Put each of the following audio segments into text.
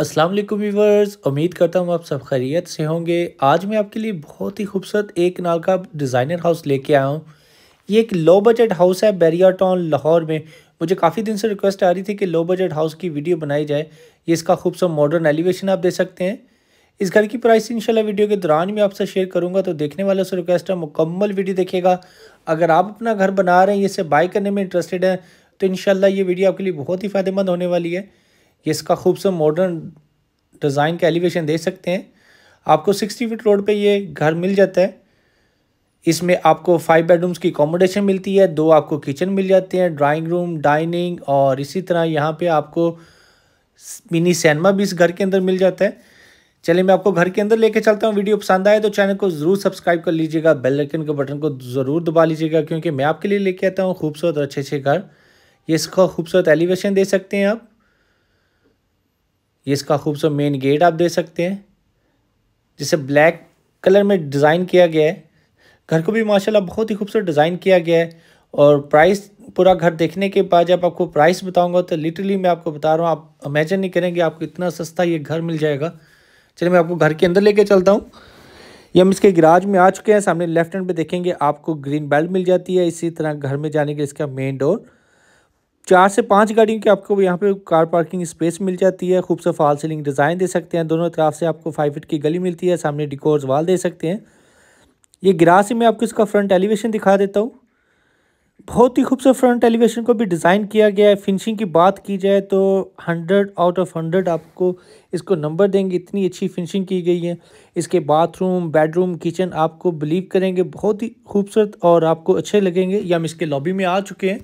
अस्सलाम वालेकुम व्यूवर्स उम्मीद करता हूँ आप सब खैरियत से होंगे आज मैं आपके लिए बहुत ही खूबसूरत एक नाल का डिज़ाइनर हाउस लेके आया हूँ ये एक लो बजट हाउस है बैरिया टाउन लाहौर में मुझे काफ़ी दिन से रिक्वेस्ट आ रही थी कि लो बजट हाउस की वीडियो बनाई जाए ये इसका खूबसूरत मॉडर्न एलिवेशन आप दे सकते हैं इस घर की प्राइस इंशाल्लाह वीडियो के दौरान मैं आपसे शेयर करूँगा तो देखने वालों से रिक्वेस्ट है मुकम्मल वीडियो देखेगा अगर आप अपना घर बना रहे हैं इसे बाय करने में इंटरेस्टेड हैं तो इनशाला ये वीडियो आपके लिए बहुत ही फ़ायदेमंद होने वाली है ये इसका खूबसूरत मॉडर्न डिज़ाइन का एलिवेशन दे सकते हैं आपको सिक्सटी फिट रोड पे ये घर मिल जाता है इसमें आपको फाइव बेडरूम्स की अकोमोडेशन मिलती है दो आपको किचन मिल जाते हैं ड्राइंग रूम डाइनिंग और इसी तरह यहाँ पे आपको मिनी सैनमा भी इस घर के अंदर मिल जाता है चलिए मैं आपको घर के अंदर लेके चलता हूँ वीडियो पसंद आए तो चैनल को ज़रूर सब्सक्राइब कर लीजिएगा बेल आइकन के बटन को ज़रूर दबा लीजिएगा क्योंकि मैं आपके लिए लेके आता हूँ खूबसूरत और अच्छे अच्छे घर ये इसका खूबसूरत एलिवेशन दे सकते हैं आप ये इसका खूबसूरत मेन गेट आप दे सकते हैं जिसे ब्लैक कलर में डिज़ाइन किया गया है घर को भी माशाल्लाह बहुत ही खूबसूरत डिज़ाइन किया गया है और प्राइस पूरा घर देखने के बाद जब आपको प्राइस बताऊंगा तो लिटरली मैं आपको बता रहा हूँ आप इमेजन नहीं करेंगे आपको इतना सस्ता ये घर मिल जाएगा चलिए मैं आपको घर के अंदर लेके चलता हूँ ये हम इसके गिराज में आ चुके हैं सामने लेफ्ट हैंड पे देखेंगे आपको ग्रीन बेल्ट मिल जाती है इसी तरह घर में जाने के इसका मेन डोर चार से पांच गाड़ियों की आपको यहाँ पे कार पार्किंग स्पेस मिल जाती है खूबसूरत फॉल सीलिंग डिज़ाइन दे सकते हैं दोनों तरफ से आपको फाइव फिट की गली मिलती है सामने डिकोर्स वाल दे सकते हैं ये ग्रास ही मैं आपको इसका फ्रंट एलिवेशन दिखा देता हूँ बहुत ही खूबसूरत फ्रंट एलिवेशन को भी डिज़ाइन किया गया है फिनिशिंग की बात की जाए तो हंड्रेड आउट ऑफ हंड्रेड आपको इसको नंबर देंगे इतनी अच्छी फिनिशिंग की गई है इसके बाथरूम बेडरूम किचन आपको बिलीव करेंगे बहुत ही खूबसूरत और आपको अच्छे लगेंगे या हम इसके लॉबी में आ चुके हैं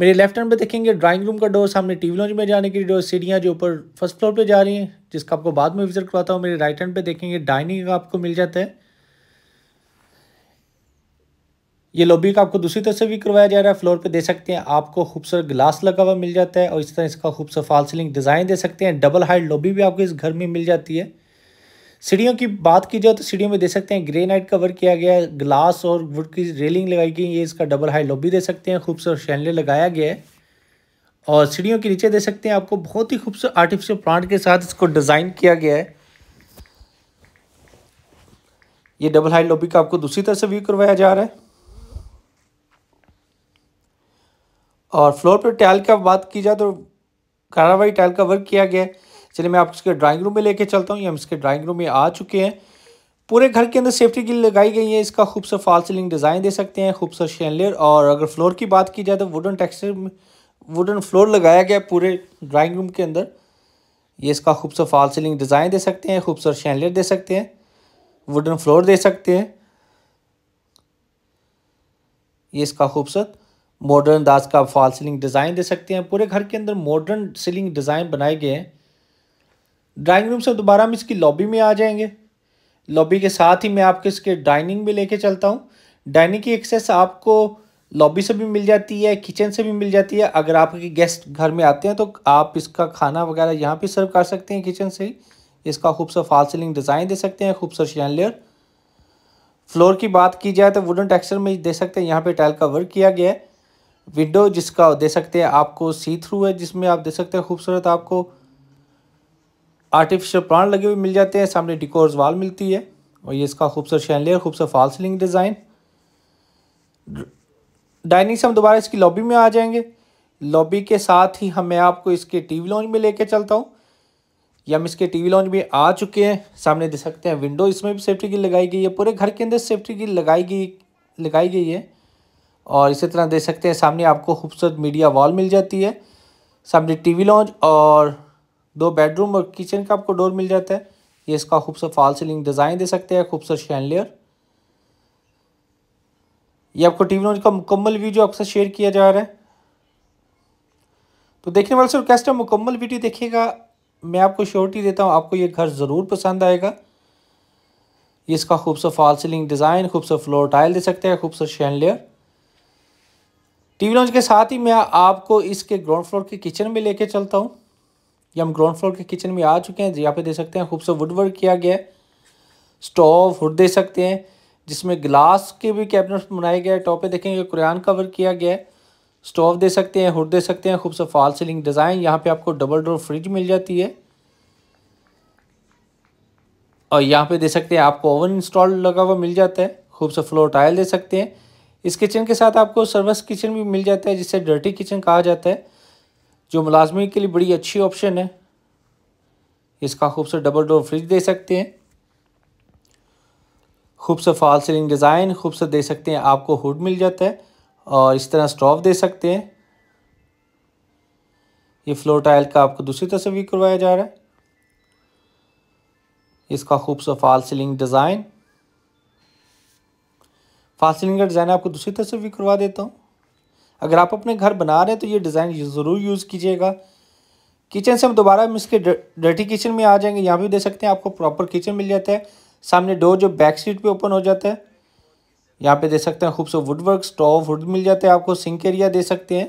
मेरे लेफ्ट हैंड पे देखेंगे ड्राइंग रूम का डोर सामने टीवी लॉन्च में जाने की डोर सीढ़ियाँ जो ऊपर फर्स्ट फ्लोर पे जा रही हैं जिसका आपको बाद में विजिट करवाता हूँ मेरे राइट हैंड पे देखेंगे डाइनिंग का आपको मिल जाता है ये लॉबी का आपको दूसरी तरफ से भी करवाया जा रहा है फ्लोर पे दे सकते हैं आपको खूबसूरत ग्लास लगा हुआ मिल जाता है और इस तरह इसका खूबसूरत फॉल सीलिंग डिज़ाइन दे सकते हैं डबल हाइट लॉबी भी आपको इस घर में मिल जाती है सीढ़ियों की बात की जाए तो सीढ़ियों में दे सकते हैं ग्रेनाइट का वर्क किया गया है ग्लास और वुड की रेलिंग लगाई गई ये इसका डबल हाई लॉबी दे सकते हैं खूबसूरत शैनले लगाया गया है और सीढ़ियों के नीचे दे सकते हैं आपको बहुत ही खूबसूरत आर्टिफिशियल प्लांट के साथ इसको डिज़ाइन किया गया है ये डबल हाई लॉबी का आपको दूसरी तरह से व्यू करवाया जा रहा है और फ्लोर पर टाइल का बात की जाए तो कारावाई टाइल का वर्क किया गया है चलिए मैं आप इसके ड्राइंग रूम में लेके चलता हूँ ये हम इसके ड्राइंग रूम में आ चुके हैं पूरे घर के अंदर सेफ्टी की लगाई गई है इसका खूबसूरत फॉल सीलिंग डिज़ाइन दे सकते हैं खूबसूरत शैनलियर और अगर फ्लोर की बात की जाए तो वुडन टेक्सचर वुडन फ्लोर लगाया गया पूरे ड्राइंग रूम के अंदर ये इसका खूबसूरत फॉल सीलिंग डिज़ाइन दे सकते हैं खूबसूरत शैनलियर दे सकते हैं वुडन फ्लोर दे सकते हैं ये इसका खूबसूरत मॉडर्न दास का फॉल सीलिंग डिज़ाइन दे सकते हैं पूरे घर के अंदर मॉडर्न सीलिंग डिज़ाइन बनाए गए हैं ड्राइंग रूम से दोबारा हम इसकी लॉबी में आ जाएंगे लॉबी के साथ ही मैं आपके इसके डाइनिंग भी लेके चलता हूँ डाइनिंग की एक्सेस आपको लॉबी से भी मिल जाती है किचन से भी मिल जाती है अगर आपके गेस्ट घर में आते हैं तो आप इसका खाना वगैरह यहाँ पे सर्व कर सकते हैं किचन से ही इसका खूबसूरत फाल सीलिंग डिज़ाइन दे सकते हैं खूबसूरत शैनलेयर फ्लोर की बात की जाए तो वुडन टेक्सचर में दे सकते हैं यहाँ पे टाइल का वर्क किया गया है विंडो जिसका दे सकते हैं आपको सी थ्रू है जिसमें आप दे सकते हैं खूबसूरत आपको आर्टिफिशियल प्लांट लगे हुए मिल जाते हैं सामने डिकोर्स वाल मिलती है और ये इसका खूबसूरत लेर खूबसूरत फॉल सीलिंग डिज़ाइन डाइनिंग से हम दोबारा इसकी लॉबी में आ जाएंगे लॉबी के साथ ही हम मैं आपको इसके टीवी लॉन्च में लेके चलता हूँ ये हम इसके टीवी लॉन्च में आ चुके हैं सामने देख सकते हैं विंडो इसमें भी सेफ्टी की लगाई गई है पूरे घर के अंदर सेफ्टी की लगाई गई लगाई गई है और इसी तरह देख सकते हैं सामने आपको खूबसूरत मीडिया वॉल मिल जाती है सामने टीवी लॉन्च और दो बेडरूम और किचन का आपको डोर मिल जाता है ये इसका खूबसूरत फॉल सीलिंग डिज़ाइन दे सकते हैं खूबसूरत शैनलियर ये आपको टीवी नोज का मुकम्मल वीडियो आपसे शेयर किया जा रहा है तो देखने वाले से रिक्वेस्ट मुकम्मल वीडियो देखिएगा मैं आपको श्योरिटी देता हूँ आपको ये घर ज़रूर पसंद आएगा ये इसका खूबसूरत फॉल सीलिंग डिज़ाइन खूबसूरत फ्लोर टाइल दे सकते हैं खूबसूरत शैन टीवी लॉन्च के साथ ही मैं आपको इसके ग्राउंड फ्लोर के किचन में लेके चलता हूँ ये हम ग्राउंड फ्लोर के किचन में आ चुके हैं यहाँ पे दे सकते हैं खूबसूरत वुड वर्क किया गया है स्टोव हुड दे सकते हैं जिसमें ग्लास के भी कैबिनेट बनाए गए टॉप पे देखेंगे कुरान कवर किया गया है स्टोव दे सकते हैं हुड दे सकते हैं खूबसूरत फॉल सीलिंग डिज़ाइन यहाँ पे आपको डबल डोर फ्रिज मिल जाती है और यहाँ पे दे सकते हैं आपको ओवन इंस्टॉल लगा हुआ मिल जाता है खूबसूरत फ्लोर टाइल दे सकते हैं इस किचन के साथ आपको सर्विस किचन भी मिल जाता है जिसे डर्टी किचन कहा जाता है जो मुलाजमी के लिए बड़ी अच्छी ऑप्शन है इसका खूबसूरत डबल डोर फ्रिज दे सकते हैं खूबसूरत फॉल सीलिंग डिज़ाइन खूबसूरत दे सकते हैं आपको हुड मिल जाता है और इस तरह स्टॉव दे सकते हैं ये फ्लोर टाइल का आपको दूसरी तस्वीर करवाया जा रहा है इसका खूबसूरत fall ceiling design fall ceiling का डिज़ाइन आपको दूसरी तस्वीर करवा देता हूँ अगर आप अपने घर बना रहे हैं तो ये डिज़ाइन ज़रूर यूज़ कीजिएगा किचन से हम दोबारा हम इसके डर्टी किचन में आ जाएंगे यहाँ भी दे सकते हैं आपको प्रॉपर किचन मिल जाता है सामने डोर जो बैक सीट पे ओपन हो जाता है यहाँ पे दे सकते हैं खूबसूरत वुड वर्क स्टोव वुड मिल जाता है आपको सिंक एरिया दे सकते हैं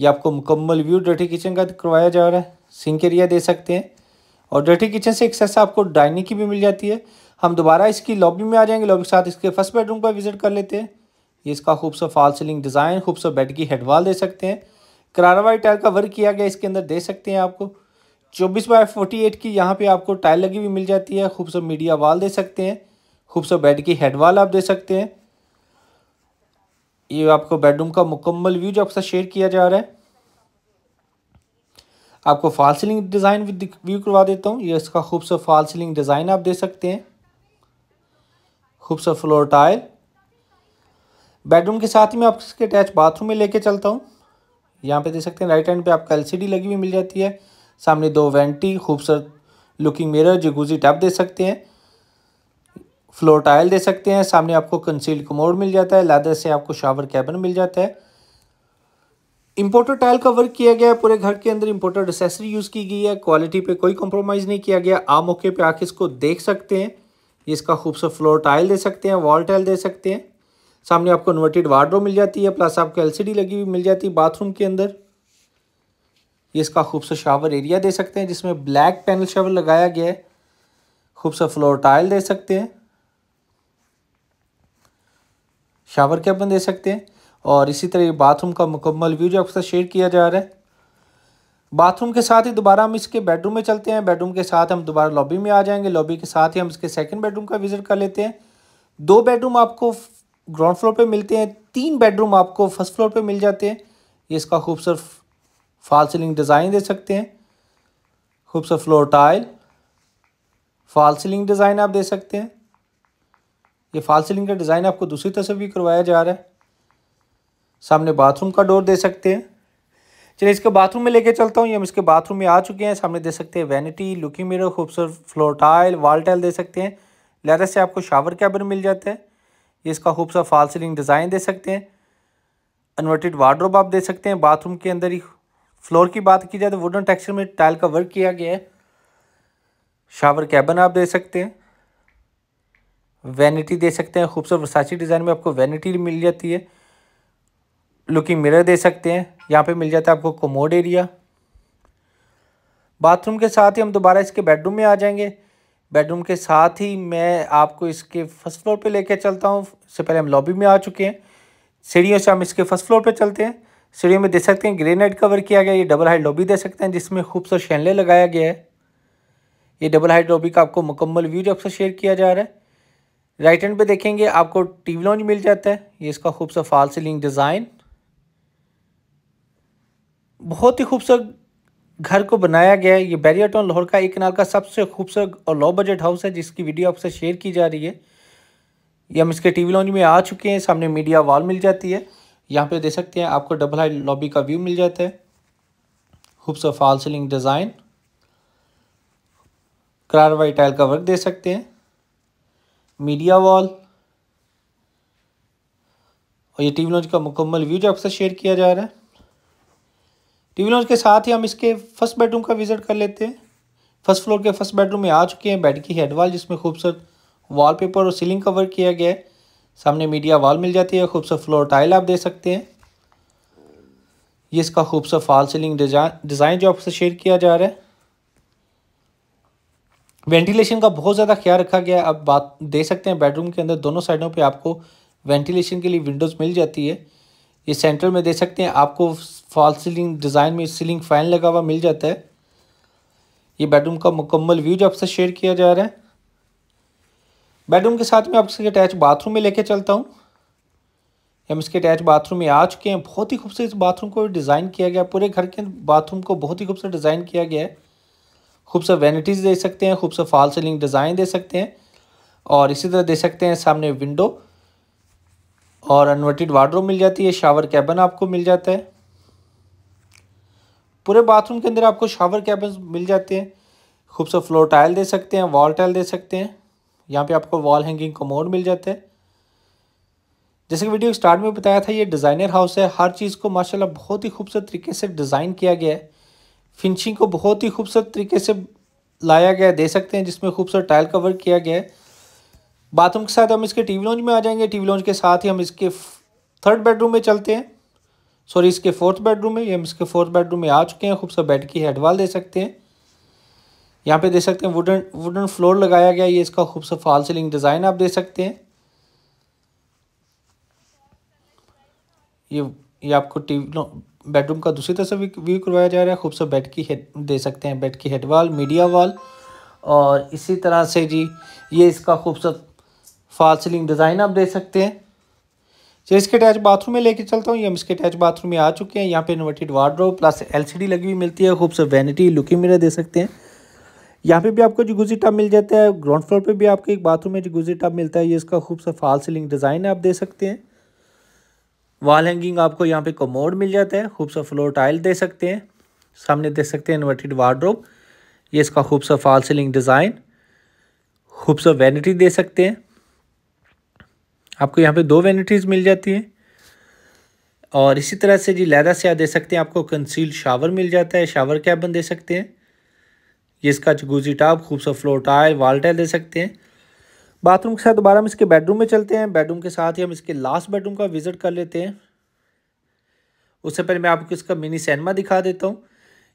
ये आपको मुकम्मल व्यू डर्टी किचन का करवाया जा रहा है सिंक एरिया दे सकते हैं और डर्टी किचन से एक्सेस आपको डाइनिंग की भी मिल जाती है हम दोबारा इसकी लॉबी में आ जाएंगे लॉबी के साथ इसके फर्स्ट बेडरूम पर विजिट कर लेते हैं ये इसका खूबसूरत फॉल सीलिंग डिज़ाइन खूबसूरत बेड की हेडवाल दे सकते हैं करारा वाली टाइल का वर्क किया गया इसके अंदर दे सकते हैं आपको चौबीस बाई फोर्टी एट की यहाँ पे आपको टाइल लगी हुई मिल जाती है खूबसूरत मीडिया वाल दे सकते हैं खूबसूरत बेड की हेड वाल आप दे सकते हैं ये आपको बेडरूम का मुकम्मल व्यू जो आपके साथ शेयर किया जा रहा है आपको फॉल सीलिंग डिज़ाइन व्यू करवा देता हूँ ये इसका खूबसूरत फॉल सीलिंग डिज़ाइन आप दे सकते हैं खूबसूरत फ्लोर टाइल बेडरूम के साथ ही मैं आपके अटैच बाथरूम में लेके चलता हूँ यहाँ पे देख सकते हैं राइट हैंड पे आपका एलसीडी लगी हुई मिल जाती है सामने दो वेंटी खूबसूरत लुकिंग मिरर जगूजी टैप दे सकते हैं फ्लोर टाइल दे सकते हैं सामने आपको कंसील्ड कमोड मिल जाता है लादर से आपको शावर कैबन मिल जाता है इम्पोर्टेड टाइल का वर्क किया गया है पूरे घर के अंदर इम्पोर्टेड एसेसरी यूज़ की गई है क्वालिटी पे कोई कॉम्प्रोमाइज़ नहीं किया गया आप मौके पे आके इसको देख सकते हैं ये इसका खूबसूरत फ्लोर टाइल दे सकते हैं वॉल टाइल दे सकते हैं सामने आपको इन्वर्टेड वार्ड्रो मिल जाती है प्लस आपको एलसीडी लगी हुई मिल जाती है बाथरूम के अंदर ये इसका खूबसूरत शावर एरिया दे सकते हैं जिसमें ब्लैक पैनल शावर लगाया गया है खूबसूरत फ्लोर टाइल दे सकते हैं शावर के अपन दे सकते हैं और इसी तरह बाथरूम का मुकम्मल व्यू जो आपके साथ शेयर किया जा रहा है बाथरूम के साथ ही दोबारा हम इसके बेडरूम में चलते हैं बेडरूम के साथ हम दोबारा लॉबी में आ जाएंगे लॉबी के साथ ही हम इसके सेकंड बेडरूम का विज़िट कर लेते हैं दो बेडरूम आपको ग्राउंड फ्लोर पे मिलते हैं तीन बेडरूम आपको फर्स्ट फ्लोर पे मिल जाते हैं ये इसका खूबसूरत फॉल सीलिंग डिज़ाइन दे सकते हैं खूबसूरत floor tile fall ceiling design आप दे सकते हैं ये फॉल सीलिंग का डिज़ाइन आपको दूसरी तरफ भी करवाया जा रहा है सामने बाथरूम का डोर दे सकते हैं चलिए इसके बाथरूम में लेके चलता हूँ ये हम इसके बाथरूम में आ चुके हैं सामने दे सकते हैं वैनिटी लुकिंग मिरर खूबसूरत फ्लोर टाइल वॉल टाइल दे सकते हैं लहरा से आपको शावर कैबिन मिल जाता है ये इसका खूबसूरत फॉल सीलिंग डिज़ाइन दे सकते हैं इन्वर्टेड वार्ड्रोब आप दे सकते हैं बाथरूम के अंदर ही फ्लोर की बात की जाए तो वुडन टेक्सचर में टाइल का वर्क किया गया है शावर कैबन आप दे सकते हैं वैनिटी दे सकते हैं खूबसूरत वसाची डिज़ाइन में आपको वैनिटी मिल जाती है लुकिंग मिरर दे सकते हैं यहाँ पे मिल जाता है आपको कोमोड एरिया बाथरूम के साथ ही हम दोबारा इसके बेडरूम में आ जाएंगे बेडरूम के साथ ही मैं आपको इसके फर्स्ट फ्लोर पे लेके चलता हूँ इससे पहले हम लॉबी में आ चुके हैं सीढ़ियों से हम इसके फर्स्ट फ्लोर पे चलते हैं सीढ़ियों में देख सकते हैं ग्रेनाइट कवर किया गया ये डबल हाइट लॉबी दे सकते हैं जिसमें खूबसूरत शैनले लगाया गया है ये डबल हाइट लॉबी का आपको मुकम्मल व्यू जब से शेयर किया जा रहा है राइट हैंड पे देखेंगे आपको वी लॉन्च मिल जाता है ये इसका खूबसूरत फाल सीलिंग डिज़ाइन बहुत ही खूबसूरत घर को बनाया गया है ये बैरियर टाउन लाहौर का एक नाल का सबसे खूबसूरत और लो बजट हाउस है जिसकी वीडियो आपसे शेयर की जा रही है ये हम इसके टीवी लॉन्च में आ चुके हैं सामने मीडिया वॉल मिल जाती है यहाँ पे देख सकते हैं आपको डबल हाई लॉबी का व्यू मिल जाता है खूबसूरत फॉल सीलिंग डिज़ाइन करारवाई टाइल का वर्क दे सकते हैं मीडिया वॉल और ये टीवी लॉन्च का मुकम्मल व्यू जो आपसे शेयर किया जा रहा है टीवी लॉन्च के साथ ही हम इसके फर्स्ट बेडरूम का विजिट कर लेते हैं फर्स्ट फ्लोर के फर्स्ट बेडरूम में आ चुके हैं बेड की हेडवाल जिसमें खूबसूरत वॉलपेपर और सीलिंग कवर किया गया है सामने मीडिया वॉल मिल जाती है खूबसूरत फ्लोर टाइल आप दे सकते हैं ये इसका खूबसूरत फॉल सीलिंग डिज़ाइन जो आपसे शेयर किया जा रहा है वेंटिलेशन का बहुत ज़्यादा ख्याल रखा गया है आप बात दे सकते हैं बेडरूम के अंदर दोनों साइडों पर आपको वेंटिलेशन के लिए विंडोज़ मिल जाती है ये सेंटर में दे सकते हैं आपको फॉल सीलिंग डिज़ाइन में सीलिंग फ़ैन लगा हुआ मिल जाता है ये बेडरूम का मुकम्मल व्यू जो आपसे शेयर किया जा रहा है बेडरूम के साथ में आपसे अटैच बाथरूम में लेके चलता हूँ हम इसके अटैच बाथरूम में आ चुके हैं बहुत ही खूबसूरत इस बाथरूम को डिज़ाइन किया गया पूरे घर के बाथरूम को बहुत ही खूबसूरत डिज़ाइन किया गया है खूबसूरत वेनिटीज़ दे सकते हैं खूबसूरत फॉल सीलिंग डिज़ाइन दे सकते हैं और इसी तरह दे सकते हैं सामने विंडो और अनवर्टेड वार्डरूम मिल जाती है शावर कैबन आपको मिल जाता है पूरे बाथरूम के अंदर आपको शावर कैबन मिल जाते हैं खूब सा फ्लोर टाइल दे सकते हैं वॉल टाइल दे सकते हैं यहाँ पे आपको वॉल हैंगिंग कमोड मिल जाता है जैसे कि वीडियो स्टार्ट में बताया था ये डिज़ाइनर हाउस है हर चीज़ को माशाला बहुत ही खूबसूरत तरीके से डिज़ाइन किया गया है फिनिशिंग को बहुत ही खूबसूरत तरीके से लाया गया है दे सकते हैं जिसमें खूबसूरत टाइल कवर किया गया है बाथरूम के साथ हम इसके टीवी लॉन्च में आ जाएंगे टीवी लॉन्च के साथ ही हम इसके थर्ड बेडरूम में चलते हैं सॉरी इसके फोर्थ बेडरूम में ये हम इसके फोर्थ बेडरूम में आ चुके हैं खूब सा बेड की हेडवाल दे सकते हैं यहाँ पे दे सकते हैं वुडन वुडन फ्लोर लगाया गया ये इसका सा फॉल सीलिंग डिज़ाइन आप दे सकते हैं ये ये आपको टीवी बेडरूम का दूसरी तरफ से व्यू करवाया जा रहा है खूब सा बेड की हेड दे सकते हैं बेड की हेडवाल मीडिया वाल और इसी तरह से जी ये इसका खूबसूरत फॉल सीलिंग डिज़ाइन आप दे सकते हैं चलिए इसके अटैच बाथरूम में लेके चलता हूँ ये हम इसके अटैच बाथरूम में आ चुके हैं यहाँ पे इन्वर्टेड वार्ड्रोब प्लस एलसीडी लगी हुई मिलती है खूब वैनिटी लुकिंग मिरर दे सकते हैं यहाँ पे भी आपको जगूजी टब मिल जाता है ग्राउंड फ्लोर पे भी आपको एक बाथरूम में जगूजी टब मिलता है ये इसका खूब सा फॉल सीलिंग डिज़ाइन आप दे सकते हैं वॉल हैंगिंग आपको यहाँ पर कमोड मिल जाता है खूब सा फ्लोर टाइल दे सकते हैं सामने देख सकते हैं इन्वर्टेड वार्ड्रोब ये इसका खूब सा फॉल सीलिंग डिज़ाइन खूब सा वैनिटी दे सकते हैं आपको यहाँ पे दो वेनिटीज़ मिल जाती हैं और इसी तरह से जी लहदा से आप दे सकते हैं आपको कंसील शावर मिल जाता है शावर कैबन दे सकते हैं ये इसका चगूजी टाप खूबसूरत फ्लोर टाइल वाल टाइल दे सकते हैं बाथरूम के साथ दोबारा हम इसके बेडरूम में चलते हैं बेडरूम के साथ ही हम इसके लास्ट बेडरूम का विज़िट कर लेते हैं उससे पहले मैं आपको इसका मिनी सैनमा दिखा देता हूँ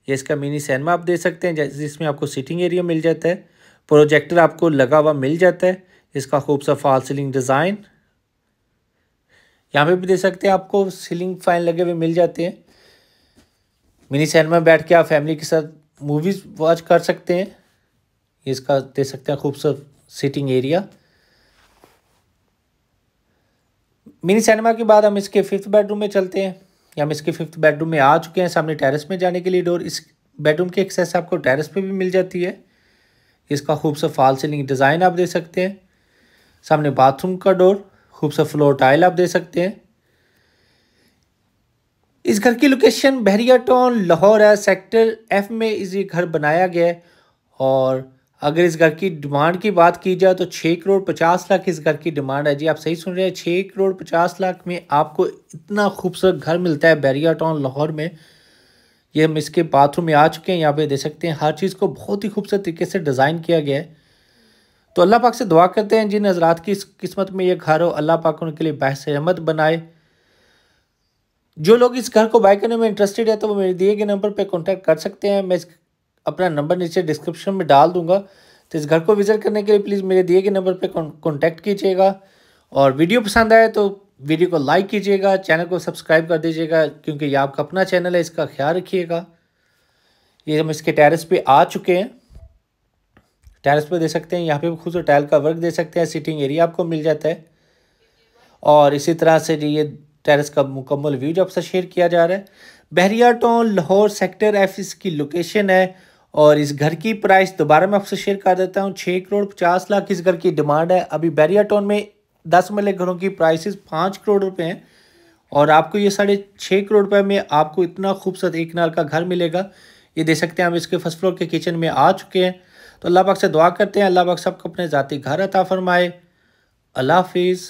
ये इसका मिनी सैनमा आप दे सकते हैं जिसमें आपको सिटिंग एरिया मिल जाता है प्रोजेक्टर आपको लगा हुआ मिल जाता है इसका खूबसूरत फॉल सीलिंग डिज़ाइन यहाँ पे भी दे सकते हैं आपको सीलिंग फैन लगे हुए मिल जाते हैं मिनी सैन में बैठ के आप फैमिली के साथ मूवीज़ वॉच कर सकते हैं इसका दे सकते हैं खूबसूरत सीटिंग एरिया मिनी सिनेमा के बाद हम इसके फिफ्थ बेडरूम में चलते हैं या हम इसके फिफ्थ बेडरूम में आ चुके हैं सामने टेरेस में जाने के लिए डोर इस बेडरूम की एक्सेस आपको टेरेस पे भी मिल जाती है इसका खूबसूरत फॉल सीलिंग डिज़ाइन आप दे सकते हैं सामने बाथरूम का डोर खूब सा फ्लोर टाइल आप दे सकते हैं इस घर की लोकेशन बहरिया टाउन लाहौर है सेक्टर एफ में इस घर बनाया गया है और अगर इस घर की डिमांड की बात की जाए तो छः करोड़ पचास लाख इस घर की डिमांड है जी आप सही सुन रहे हैं छः करोड़ पचास लाख में आपको इतना खूबसूरत घर मिलता है बैरिया टाउन लाहौर में ये हम इसके बाथरूम में आ चुके हैं यहाँ पे दे सकते हैं हर चीज़ को बहुत ही खूबसूरत तरीके से डिज़ाइन किया गया है तो अल्लाह पाक से दुआ करते हैं जिन हजरात की किस्मत में ये घर हो अल्लाह पाक उनके लिए बहस अहमद बनाए जो लोग इस घर को बाय करने में इंटरेस्टेड है तो वो मेरे दिए गए नंबर पर कॉन्टैक्ट कर सकते हैं मैं इस अपना नंबर नीचे डिस्क्रिप्शन में डाल दूंगा तो इस घर को विज़िट करने के लिए प्लीज़ मेरे दिए गए नंबर पर कॉन्टैक्ट कीजिएगा और वीडियो पसंद आए तो वीडियो को लाइक कीजिएगा चैनल को सब्सक्राइब कर दीजिएगा क्योंकि ये आपका अपना चैनल है इसका ख्याल रखिएगा ये हम इसके टेरिस पे आ चुके हैं टाइल्स पे दे सकते हैं यहाँ पे भी खुद से टाइल का वर्क दे सकते हैं सिटिंग एरिया आपको मिल जाता है और इसी तरह से ये टेरेस का मुकम्मल व्यू जो आपसे शेयर किया जा रहा है Bahria town Lahore sector F इसकी लोकेशन है और इस घर की प्राइस दोबारा मैं आपसे शेयर कर देता हूँ छः करोड़ पचास लाख इस घर की डिमांड है अभी बहरिया टाउन में दस मले घरों की प्राइसिस पाँच करोड़ रुपए हैं और आपको ये साढ़े छः करोड़ रुपए में आपको इतना खूबसूरत एक नाल का घर मिलेगा ये दे सकते हैं हम इसके फर्स्ट फ्लोर के किचन में आ चुके हैं तो अल्लाह पाक से दुआ करते हैं अल्लाह पाक सबको अपने ज़ाती घर अता फ़रमाए अल्लाह हाफिज़